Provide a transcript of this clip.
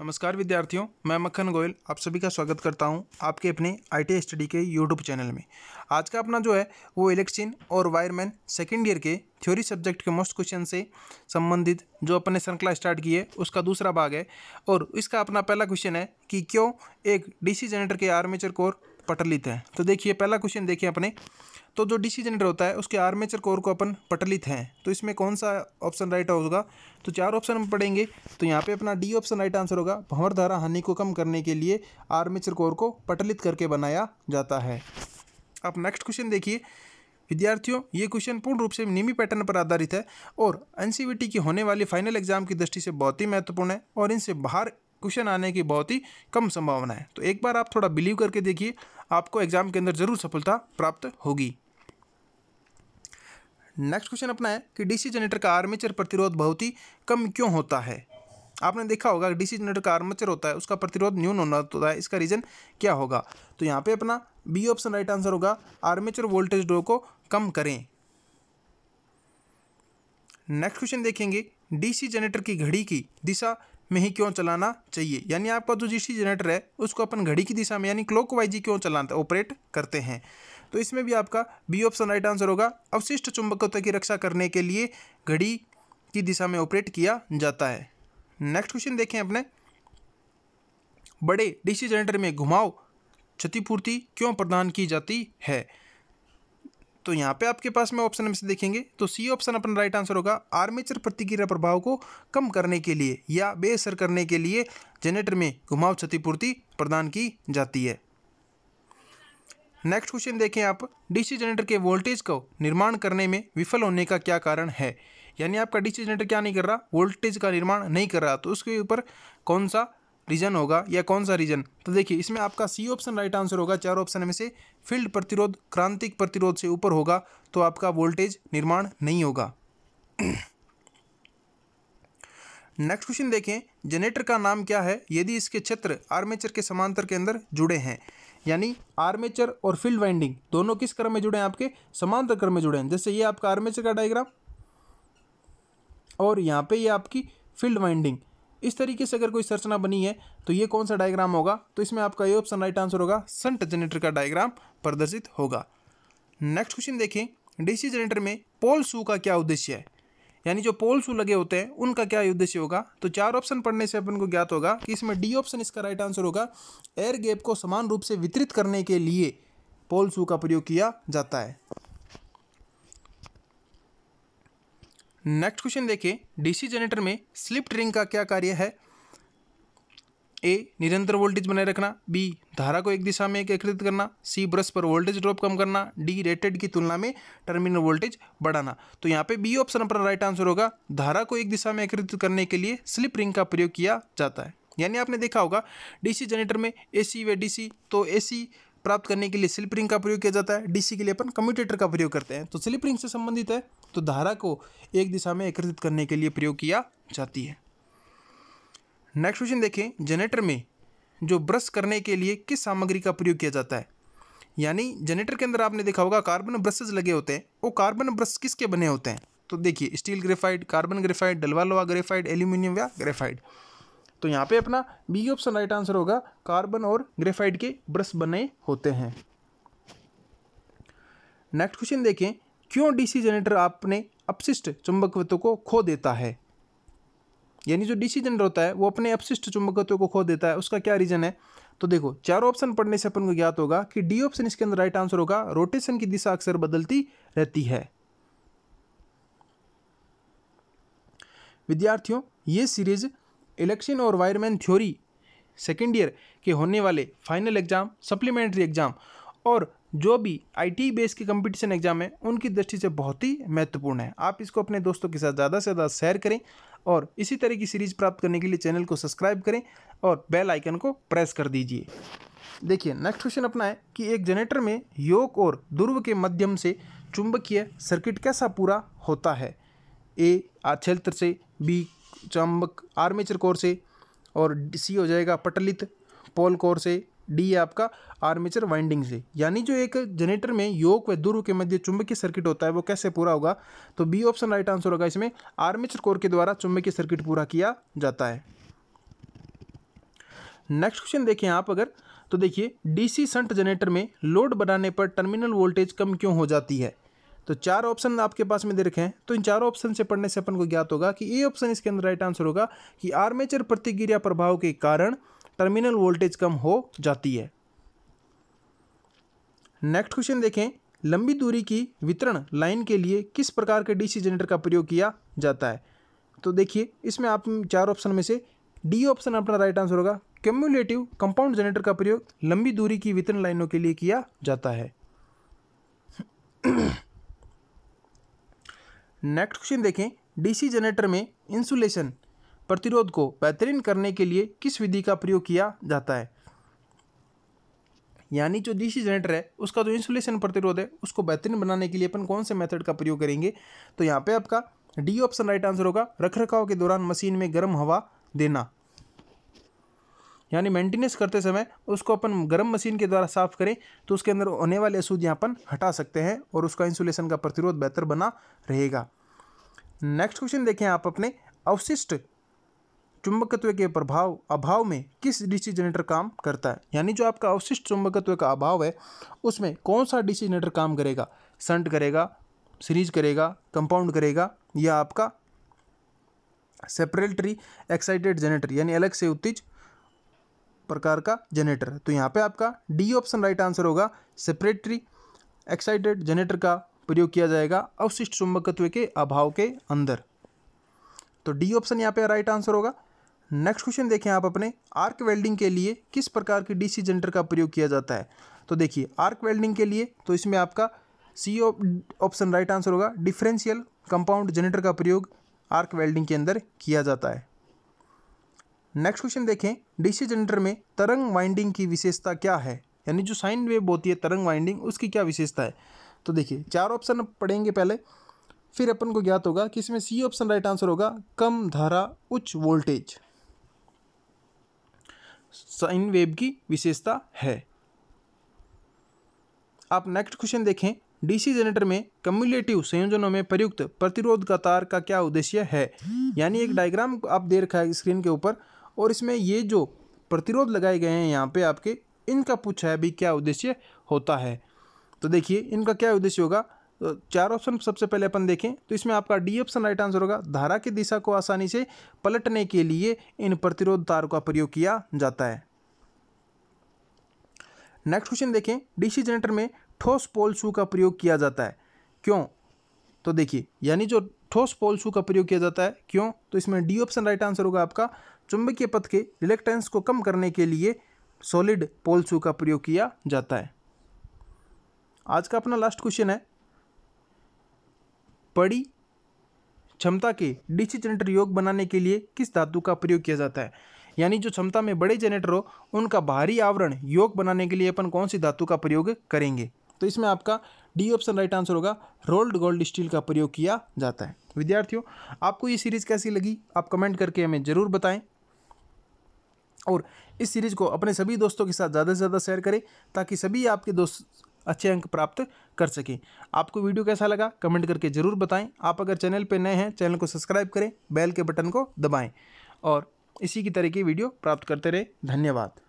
नमस्कार विद्यार्थियों मैं मक्खन गोयल आप सभी का स्वागत करता हूं आपके अपने आईटी स्टडी के यूट्यूब चैनल में आज का अपना जो है वो इलेक्शन और वायरमैन सेकेंड ईयर के थ्योरी सब्जेक्ट के मोस्ट क्वेश्चन से संबंधित जो अपने श्रृंखला स्टार्ट की है उसका दूसरा भाग है और इसका अपना पहला क्वेश्चन है कि क्यों एक डीसी जनरेटर के आर्मेचर कोर पटलित है तो देखिए पहला क्वेश्चन देखिए अपने तो जो डीसी जनरेटर होता है उसके आर्मेचर कोर को अपन पटलित हैं तो इसमें कौन सा ऑप्शन राइट होगा तो चार ऑप्शन हम पढ़ेंगे तो यहाँ पे अपना डी ऑप्शन राइट आंसर होगा भंवर धारा हानि को कम करने के लिए आर्मेचर कोर को पटलित करके बनाया जाता है अब नेक्स्ट क्वेश्चन देखिए विद्यार्थियों ये क्वेश्चन पूर्ण रूप से निमी पैटर्न पर आधारित है और एन e की होने वाली फाइनल एग्जाम की दृष्टि से बहुत ही महत्वपूर्ण है और इनसे बाहर क्वेश्चन आने की बहुत ही कम संभावना है तो एक बार आप थोड़ा बिलीव करके देखिए आपको एग्जाम के अंदर ज़रूर सफलता प्राप्त होगी नेक्स्ट क्वेश्चन अपना है कि डीसी जनरेटर का आर्मेचर प्रतिरोध बहुत ही कम क्यों होता है आपने देखा होगा डीसी जनरेटर का आर्मेचर होता है उसका प्रतिरोध न्यून होना तो होता है इसका रीज़न क्या होगा तो यहाँ पे अपना बी ऑप्शन राइट आंसर होगा आर्मेचर वोल्टेज डो को कम करें नेक्स्ट क्वेश्चन देखेंगे डीसी जनरेटर की घड़ी की दिशा में ही क्यों चलाना चाहिए यानी आपका जो डीसी जनरेटर है उसको अपन घड़ी की दिशा में यानी क्लॉकवाइज ही क्यों चलाते ऑपरेट करते हैं तो इसमें भी आपका बी ऑप्शन राइट आंसर होगा अवशिष्ट चुंबकत्व की रक्षा करने के लिए घड़ी की दिशा में ऑपरेट किया जाता है नेक्स्ट क्वेश्चन देखें अपने बड़े डीसी जनरेटर में घुमाव क्षतिपूर्ति क्यों प्रदान की जाती है तो यहाँ पे आपके पास में ऑप्शन में से देखेंगे तो सी ऑप्शन अपना राइट आंसर होगा आर्मेचर प्रतिक्रिया प्रभाव को कम करने के लिए या बेअसर करने के लिए जनरेटर में घुमाव क्षतिपूर्ति प्रदान की जाती है नेक्स्ट क्वेश्चन देखें आप डीसी जनरेटर के वोल्टेज को निर्माण करने में विफल होने का क्या कारण है यानी आपका डीसी जनरेटर क्या नहीं कर रहा वोल्टेज का निर्माण नहीं कर रहा तो उसके ऊपर कौन सा रीजन होगा या कौन सा रीजन तो देखिए इसमें आपका सी ऑप्शन राइट आंसर होगा चार ऑप्शन में से फील्ड प्रतिरोध क्रांतिक प्रतिरोध से ऊपर होगा तो आपका वोल्टेज निर्माण नहीं होगा नेक्स्ट क्वेश्चन देखें जनरेटर का नाम क्या है यदि इसके क्षेत्र आर्मेचर के समांतर के अंदर जुड़े हैं यानी आर्मेचर और फील्ड वाइंडिंग दोनों किस क्रम में जुड़े हैं आपके समांतर क्रम में जुड़े हैं जैसे ये आपका आर्मेचर का डायग्राम और यहाँ पे ये आपकी फील्ड वाइंडिंग इस तरीके से अगर कोई संरचना बनी है तो ये कौन सा डायग्राम होगा तो इसमें आपका ये ऑप्शन राइट आंसर होगा संट जनरेटर का डायग्राम प्रदर्शित होगा नेक्स्ट क्वेश्चन देखें डीसी जनरेटर में पोल शू का क्या उद्देश्य है यानी जो पोल्स लगे होते हैं उनका क्या उद्देश्य होगा तो चार ऑप्शन पढ़ने से अपन को ज्ञात होगा कि इसमें डी ऑप्शन इसका राइट आंसर होगा एयर गैप को समान रूप से वितरित करने के लिए पोल शू का प्रयोग किया जाता है नेक्स्ट क्वेश्चन देखिए डीसी जनरेटर में स्लिप ट्रिंग का क्या कार्य है ए निरंतर वोल्टेज बनाए रखना बी धारा को एक दिशा में एकत्रित करना सी ब्रश पर वोल्टेज ड्रॉप कम करना डी रेटेड की तुलना में टर्मिनल वोल्टेज बढ़ाना तो यहाँ पे बी ऑप्शन पर राइट आंसर होगा धारा को एक दिशा में एकत्रित करने के लिए स्लिप रिंग का प्रयोग किया जाता है यानी आपने देखा होगा डीसी जनरेटर में एसी व डीसी तो एसी प्राप्त करने के लिए स्लिप रिंग का प्रयोग किया जाता है डीसी के लिए अपन कम्यूटेटर का प्रयोग करते हैं तो स्लिप रिंग से संबंधित है तो धारा को एक दिशा में एकत्रित करने के लिए प्रयोग किया जाती है नेक्स्ट क्वेश्चन देखें जनरेटर में जो ब्रश करने के लिए किस सामग्री का प्रयोग किया जाता है यानी जनरेटर के अंदर आपने देखा होगा कार्बन ब्रशेज लगे होते हैं वो कार्बन ब्रश किसके बने होते हैं तो देखिए स्टील ग्रेफाइड कार्बन ग्रेफाइड डलवा लोहा ग्रेफाइड एल्यूमिनियम या ग्रेफाइड तो यहाँ पे अपना बी ऑप्शन राइट आंसर होगा कार्बन और ग्रेफाइड के ब्रश बने होते हैं नेक्स्ट क्वेश्चन देखें क्यों डीसी जनरेटर आपने अपशिष्ट चुंबकत्व को खो देता है यानी जो डिसीजन होता है वो अपने अपशिष्ट चुंबकत्व को खो देता है उसका क्या रीजन है तो देखो चारों ऑप्शन पढ़ने से अपन को ज्ञात होगा कि डी ऑप्शन इसके अंदर राइट आंसर होगा रोटेशन की दिशा अक्सर बदलती रहती है विद्यार्थियों ये सीरीज इलेक्शन और वायरमैन थ्योरी सेकेंड ईयर के होने वाले फाइनल एग्जाम सप्लीमेंट्री एग्जाम और जो भी आई टी बेस के कंपटीशन एग्जाम है उनकी दृष्टि से बहुत ही महत्वपूर्ण है आप इसको अपने दोस्तों के साथ ज़्यादा से ज़्यादा शेयर करें और इसी तरह की सीरीज़ प्राप्त करने के लिए चैनल को सब्सक्राइब करें और बेल आइकन को प्रेस कर दीजिए देखिए नेक्स्ट क्वेश्चन अपना है कि एक जनरेटर में योग और ध्रुव के माध्यम से चुंबकीय सर्किट कैसा पूरा होता है ए आक्षेत्र से बी चुंबक आर्मेचर कोर से और सी हो जाएगा पटलित पोल कोर से डी है आपका आर्मेचर वाइंडिंग से यानी जो एक जनरेटर में योग व ध्रुव के मध्य चुंबकीय सर्किट होता है वो कैसे पूरा होगा तो बी ऑप्शन राइट आंसर होगा इसमें आर्मेचर कोर के द्वारा चुंबकीय सर्किट पूरा किया जाता है नेक्स्ट क्वेश्चन देखें आप अगर तो देखिए डीसी संट जनरेटर में लोड बढ़ाने पर टर्मिनल वोल्टेज कम क्यों हो जाती है तो चार ऑप्शन आपके पास में दे रखे हैं तो इन चारों ऑप्शन से पढ़ने से अपन को ज्ञात होगा कि ए ऑप्शन इसके अंदर राइट आंसर होगा कि आर्मेचर प्रतिक्रिया प्रभाव के कारण टर्मिनल वोल्टेज कम हो जाती है नेक्स्ट क्वेश्चन देखें लंबी दूरी की वितरण लाइन के लिए किस प्रकार के डीसी जनरेटर का प्रयोग किया जाता है तो देखिए इसमें आप चार ऑप्शन में से डी ऑप्शन अपना राइट आंसर होगा क्यूमुलेटिव कंपाउंड जनरेटर का प्रयोग लंबी दूरी की वितरण लाइनों के लिए किया जाता है नेक्स्ट क्वेश्चन देखें डीसी जनरेटर में इंसुलेशन प्रतिरोध को बेहतरीन करने के लिए किस विधि का प्रयोग किया जाता है यानी जो डीसी जनरेटर है उसका जो इंसुलेशन प्रतिरोध है उसको बेहतरीन बनाने के लिए अपन कौन से मेथड का प्रयोग करेंगे तो यहाँ पे आपका डी ऑप्शन राइट आंसर होगा रखरखाव के दौरान मशीन में गर्म हवा देना यानी मेंटेनेंस करते समय उसको अपन गर्म मशीन के द्वारा साफ करें तो उसके अंदर होने वाले अशुद्धियाँ अपन हटा सकते हैं और उसका इंसुलेशन का प्रतिरोध बेहतर बना रहेगा नेक्स्ट क्वेश्चन देखें आप अपने अवशिष्ट चुंबकत्व के प्रभाव अभाव में किस डीसी जनरेटर काम करता है यानी जो आपका अवशिष्ट चुंबकत्व का अभाव है उसमें कौन सा डीसी जनरेटर काम करेगा संट करेगा सीरीज करेगा कंपाउंड करेगा या आपका सेपरेटरी एक्साइटेड जनरेटर यानी अलग से उत्तेज प्रकार का जनरेटर तो यहाँ पे आपका डी ऑप्शन राइट आंसर होगा सेपरेटरी एक्साइटेड जनरेटर का प्रयोग किया जाएगा अवशिष्ट चुंबकत्व के अभाव के अंदर तो डी ऑप्शन यहाँ पे राइट आंसर होगा नेक्स्ट क्वेश्चन देखें आप अपने आर्क वेल्डिंग के लिए किस प्रकार के डीसी जनरेटर का प्रयोग किया जाता है तो देखिए आर्क वेल्डिंग के लिए तो इसमें आपका सी ऑप्शन राइट आंसर होगा डिफरेंशियल कंपाउंड जनरेटर का प्रयोग आर्क वेल्डिंग के अंदर किया जाता है नेक्स्ट क्वेश्चन देखें डीसी जनरेटर में तरंग वाइंडिंग की विशेषता क्या है यानी जो साइन वेव होती है तरंग वाइंडिंग उसकी क्या विशेषता है तो देखिए चार ऑप्शन पढ़ेंगे पहले फिर अपन को ज्ञात होगा कि इसमें सी ऑप्शन राइट आंसर होगा कम धारा उच्च वोल्टेज साइन वेव की विशेषता है आप नेक्स्ट क्वेश्चन देखें डीसी जनरेटर में कम्युलेटिव संयोजनों में प्रयुक्त प्रतिरोध का तार का क्या उद्देश्य है यानी एक डायग्राम आप दे रखा है स्क्रीन के ऊपर और इसमें ये जो प्रतिरोध लगाए गए हैं यहाँ पे आपके इनका पूछा है भी क्या उद्देश्य होता है तो देखिए इनका क्या उद्देश्य होगा तो चार ऑप्शन सबसे पहले अपन देखें तो इसमें आपका डी ऑप्शन राइट आंसर होगा धारा की दिशा को आसानी से पलटने के लिए इन प्रतिरोध तार का प्रयोग किया जाता है नेक्स्ट क्वेश्चन देखें डीसी जनरेटर में ठोस पोल शू का प्रयोग किया जाता है क्यों तो देखिए यानी जो ठोस पोल शू का प्रयोग किया जाता है क्यों तो इसमें डी ऑप्शन राइट आंसर होगा आपका चुंबकीय पथ के रिलेक्टेंस को कम करने के लिए सॉलिड पोल शू का प्रयोग किया जाता है आज का अपना लास्ट क्वेश्चन है बड़ी क्षमता के डीसी जनरेटर योग बनाने के लिए किस धातु का प्रयोग किया जाता है यानी जो क्षमता में बड़े जनरेटर हो उनका भारी आवरण योग बनाने के लिए अपन कौन सी धातु का प्रयोग करेंगे तो इसमें आपका डी ऑप्शन राइट आंसर होगा रोल्ड गोल्ड स्टील का प्रयोग किया जाता है विद्यार्थियों आपको ये सीरीज़ कैसी लगी आप कमेंट करके हमें ज़रूर बताएं और इस सीरीज़ को अपने सभी दोस्तों के साथ ज़्यादा से ज़्यादा शेयर करें ताकि सभी आपके दोस्त अच्छे अंक प्राप्त कर सकें आपको वीडियो कैसा लगा कमेंट करके ज़रूर बताएं आप अगर चैनल पर नए हैं चैनल को सब्सक्राइब करें बैल के बटन को दबाएँ और इसी की तरह की वीडियो प्राप्त करते रहे धन्यवाद